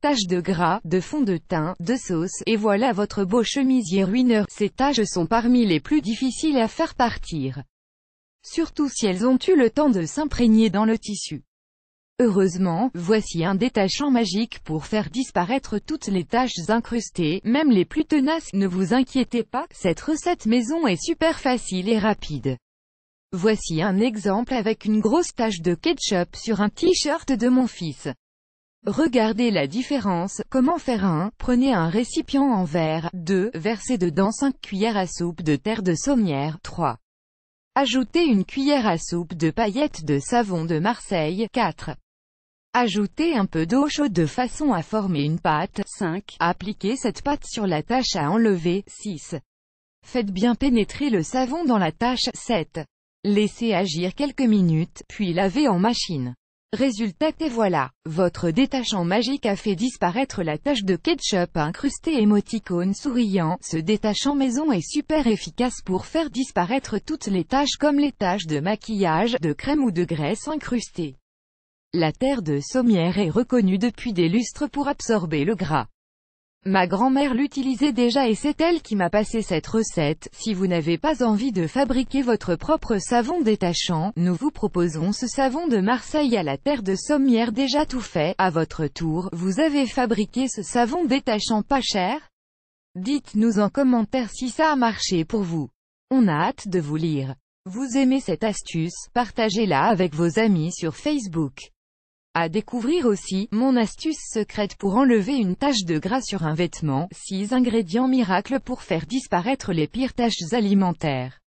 Taches de gras, de fond de teint, de sauce, et voilà votre beau chemisier ruineur. Ces taches sont parmi les plus difficiles à faire partir. Surtout si elles ont eu le temps de s'imprégner dans le tissu. Heureusement, voici un détachant magique pour faire disparaître toutes les taches incrustées, même les plus tenaces. Ne vous inquiétez pas, cette recette maison est super facile et rapide. Voici un exemple avec une grosse tache de ketchup sur un t-shirt de mon fils. Regardez la différence, comment faire un, prenez un récipient en verre, 2, versez dedans 5 cuillères à soupe de terre de saumière, 3. Ajoutez une cuillère à soupe de paillettes de savon de Marseille, 4. Ajoutez un peu d'eau chaude de façon à former une pâte, 5. Appliquez cette pâte sur la tâche à enlever, 6. Faites bien pénétrer le savon dans la tâche, 7. Laissez agir quelques minutes, puis lavez en machine. Résultat et voilà, votre détachant magique a fait disparaître la tache de ketchup incrustée émoticône souriant, ce détachant maison est super efficace pour faire disparaître toutes les taches comme les taches de maquillage, de crème ou de graisse incrustée. La terre de sommière est reconnue depuis des lustres pour absorber le gras. Ma grand-mère l'utilisait déjà et c'est elle qui m'a passé cette recette. Si vous n'avez pas envie de fabriquer votre propre savon détachant, nous vous proposons ce savon de Marseille à la terre de Sommières déjà tout fait. À votre tour, vous avez fabriqué ce savon détachant pas cher Dites-nous en commentaire si ça a marché pour vous. On a hâte de vous lire. Vous aimez cette astuce, partagez-la avec vos amis sur Facebook. À découvrir aussi, mon astuce secrète pour enlever une tache de gras sur un vêtement, 6 ingrédients miracles pour faire disparaître les pires taches alimentaires.